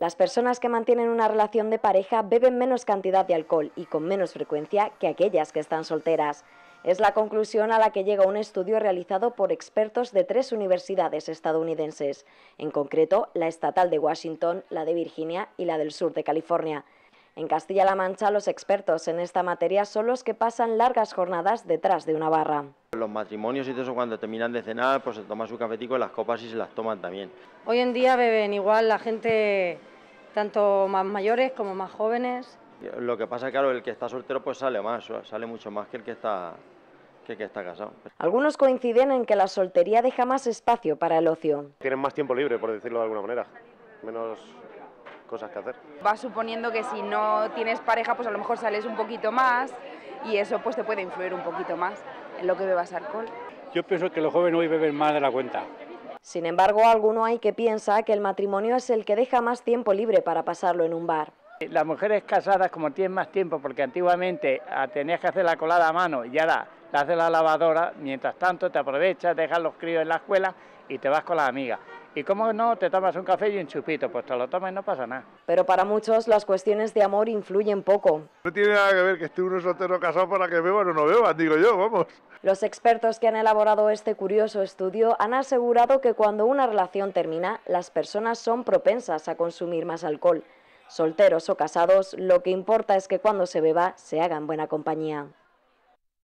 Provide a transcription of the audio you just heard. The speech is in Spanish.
Las personas que mantienen una relación de pareja beben menos cantidad de alcohol y con menos frecuencia que aquellas que están solteras. Es la conclusión a la que llega un estudio realizado por expertos de tres universidades estadounidenses, en concreto la estatal de Washington, la de Virginia y la del sur de California. En Castilla-La Mancha los expertos en esta materia son los que pasan largas jornadas detrás de una barra. Los matrimonios y todo eso cuando terminan de cenar pues se toman su cafetico y las copas y se las toman también. Hoy en día beben igual la gente tanto más mayores como más jóvenes. Lo que pasa, claro, el que está soltero pues sale más, sale mucho más que el que está que, que está casado. Algunos coinciden en que la soltería deja más espacio para el ocio. Tienen más tiempo libre, por decirlo de alguna manera, menos cosas que hacer. Va suponiendo que si no tienes pareja, pues a lo mejor sales un poquito más y eso pues te puede influir un poquito más en lo que bebas alcohol. Yo pienso que los jóvenes hoy beben más de la cuenta. Sin embargo, alguno hay que piensa que el matrimonio es el que deja más tiempo libre para pasarlo en un bar. Las mujeres casadas, como tienen más tiempo, porque antiguamente ah, tenías que hacer la colada a mano y ya da te haces la lavadora, mientras tanto te aprovechas, dejas los críos en la escuela y te vas con las amigas. Y cómo no, te tomas un café y un chupito, pues te lo tomas y no pasa nada. Pero para muchos las cuestiones de amor influyen poco. No tiene nada que ver que esté uno soltero casado para que beba o no beba, digo yo, vamos. Los expertos que han elaborado este curioso estudio han asegurado que cuando una relación termina, las personas son propensas a consumir más alcohol. Solteros o casados, lo que importa es que cuando se beba se haga en buena compañía.